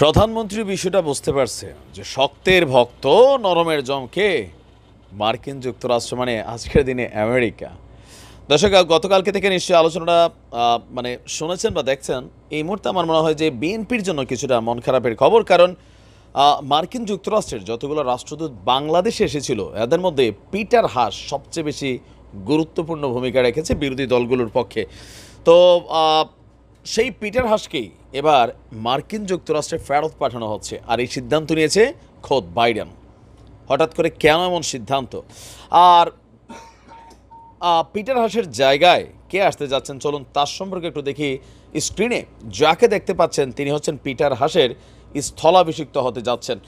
প্রধানমন্ত্রী বিষয়টা বুঝতে পারছে যে শক্তের ভক্ত নরমের জমকে মার্কিন যুক্তরাষ্ট্র মানে আজকের দিনে আমেরিকা দর্শক গতকালকে থেকে নিশ্চয়ই আলোচনাটা মানে শুনেছেন বা দেখছেন এই মুহূর্তে আমার মনে হয় যে বিএনপির জন্য কিছুটা মন খারাপের খবর কারণ মার্কিন যুক্তরাষ্ট্রের যতগুলো রাষ্ট্রদূত বাংলাদেশে এসেছিল এদের মধ্যে পিটার হাস সবচেয়ে বেশি গুরুত্বপূর্ণ ভূমিকা রেখেছে বিরোধী দলগুলোর পক্ষে তো সেই পিটার হাসকেই এবার মার্কিন যুক্তরাষ্ট্রে ফেরত পাঠানো হচ্ছে আর এই সিদ্ধান্ত নিয়েছে খোদ বাইডেন হঠাৎ করে কেন এমন সিদ্ধান্ত আর পিটার হাসের জায়গায় কে আসতে যাচ্ছেন চলুন তার সম্পর্কে একটু দেখি স্ক্রিনে যাকে দেখতে পাচ্ছেন তিনি হচ্ছেন পিটার হাসের স্থলাভিষিক্ত হতে যাচ্ছেন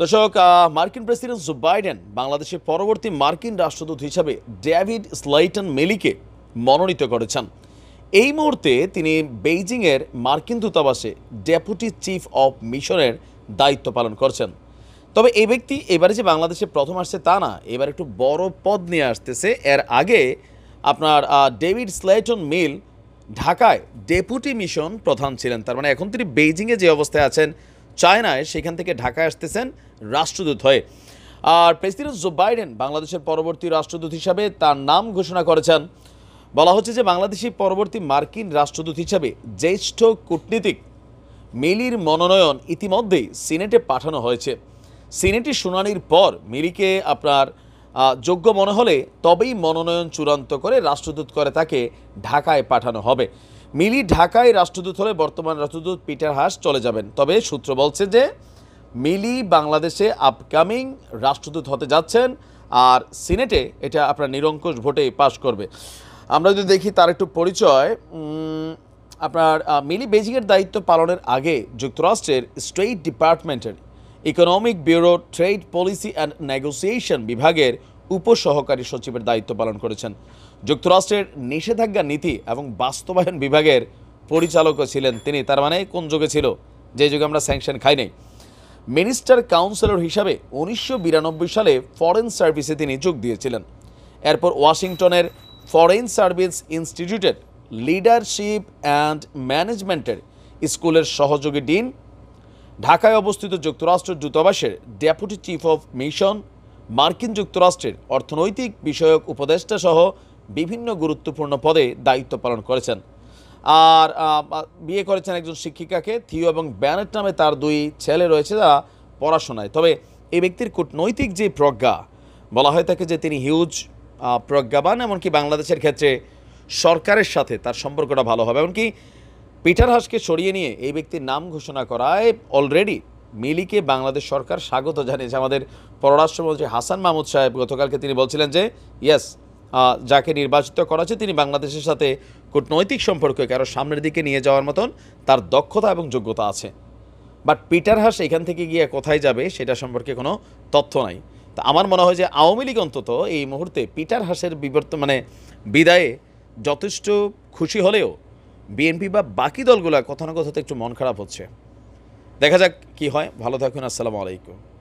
দর্শক মার্কিন প্রেসিডেন্ট জো বাইডেন বাংলাদেশের পরবর্তী মার্কিন রাষ্ট্রদূত হিসাবে ডেভিড স্লাইটন মেলিকে মনোনীত করেছেন এই মুহূর্তে তিনি বেইজিংয়ের মার্কিন দূতাবাসে ডেপুটি চিফ অফ মিশনের দায়িত্ব পালন করছেন তবে এই ব্যক্তি এবারে যে বাংলাদেশে প্রথম আসছে তা না এবার একটু বড় পদ নিয়ে আসতেছে এর আগে আপনার ডেভিড স্লেটন মিল ঢাকায় ডেপুটি মিশন প্রধান ছিলেন তার মানে এখন তিনি বেইজিংয়ে যে অবস্থায় আছেন চায়নায় সেখান থেকে ঢাকায় আসতেছেন রাষ্ট্রদূত হয়ে আর প্রেসিডেন্ট জো বাইডেন বাংলাদেশের পরবর্তী রাষ্ট্রদূত হিসাবে তার নাম ঘোষণা করেছেন বলা হচ্ছে যে বাংলাদেশি পরবর্তী মার্কিন রাষ্ট্রদূত হিসাবে জ্যেষ্ঠ কূটনীতিক মিলির মনোনয়ন ইতিমধ্যেই সিনেটে পাঠানো হয়েছে সিনেটের শুনানির পর মিলিকে আপনার যোগ্য মনে হলে তবেই মনোনয়ন চূড়ান্ত করে রাষ্ট্রদূত করে তাকে ঢাকায় পাঠানো হবে মিলি ঢাকায় রাষ্ট্রদূত হলে বর্তমান রাষ্ট্রদূত পিটার হাস চলে যাবেন তবে সূত্র বলছে যে মিলি বাংলাদেশে আপকামিং রাষ্ট্রদূত হতে যাচ্ছেন আর সিনেটে এটা আপনার নিরঙ্কুশ ভোটে পাশ করবে আমরা যদি দেখি তার একটু পরিচয় আপনার মিলি বেজিংয়ের দায়িত্ব পালনের আগে যুক্তরাষ্ট্রের স্ট্রেট ডিপার্টমেন্টের economic bureau trade policy and negotiation বিভাগের উপসহকারী সচিবের দায়িত্ব পালন করেছেন যুক্তরাষ্ট্রের নিষেধাজ্ঞা নীতি এবং বাস্তবায়ন বিভাগের পরিচালকও ছিলেন তিনি তার মানে কোন যুগে ছিল যে যুগে আমরা স্যাংশন খাই নাই মিনিস্টার কাউন্সিলর হিসাবে উনিশশো সালে ফরেন সার্ভিসে তিনি যোগ দিয়েছিলেন এরপর ওয়াশিংটনের ফরেন সার্ভিস ইনস্টিটিউটের লিডারশিপ অ্যান্ড ম্যানেজমেন্টের স্কুলের সহযোগী ডিন ঢাকায় অবস্থিত যুক্তরাষ্ট্র দূতাবাসের ডেপুটি চিফ অফ মিশন মার্কিন যুক্তরাষ্ট্রের অর্থনৈতিক বিষয়ক উপদেষ্টা সহ বিভিন্ন গুরুত্বপূর্ণ পদে দায়িত্ব পালন করেছেন আর বিয়ে করেছেন একজন শিক্ষিকাকে থিও এবং ব্যানেট নামে তার দুই ছেলে রয়েছে যারা পড়াশোনায় তবে এই ব্যক্তির কূটনৈতিক যে প্রজ্ঞা বলা হয় তাকে যে তিনি হিউজ প্রজ্ঞাবান এমনকি বাংলাদেশের ক্ষেত্রে সরকারের সাথে তার সম্পর্কটা ভালো হবে এমনকি পিটার হাসকে সরিয়ে নিয়ে এই ব্যক্তির নাম ঘোষণা করায় অলরেডি মিলিকে বাংলাদেশ সরকার স্বাগত জানিয়েছে আমাদের পররাষ্ট্রমন্ত্রী হাসান মাহমুদ সাহেব গতকালকে তিনি বলছিলেন যে ইয়াস যাকে নির্বাচিত করা তিনি বাংলাদেশের সাথে কূটনৈতিক সম্পর্ককে কারো সামনের দিকে নিয়ে যাওয়ার মতন তার দক্ষতা এবং যোগ্যতা আছে বাট পিটার হাস এখান থেকে গিয়ে কোথায় যাবে সেটা সম্পর্কে কোনো তথ্য নাই তা আমার মনে হয় যে আওয়ামী লীগ অন্তত এই মুহূর্তে পিটার হাসের বিবর্তন মানে বিদায়ে যথেষ্ট খুশি হলেও বিএনপি বা বাকি দলগুলো কথা না কথাতে একটু মন খারাপ হচ্ছে দেখা যাক কি হয় ভালো থাকুন আসসালামু আলাইকুম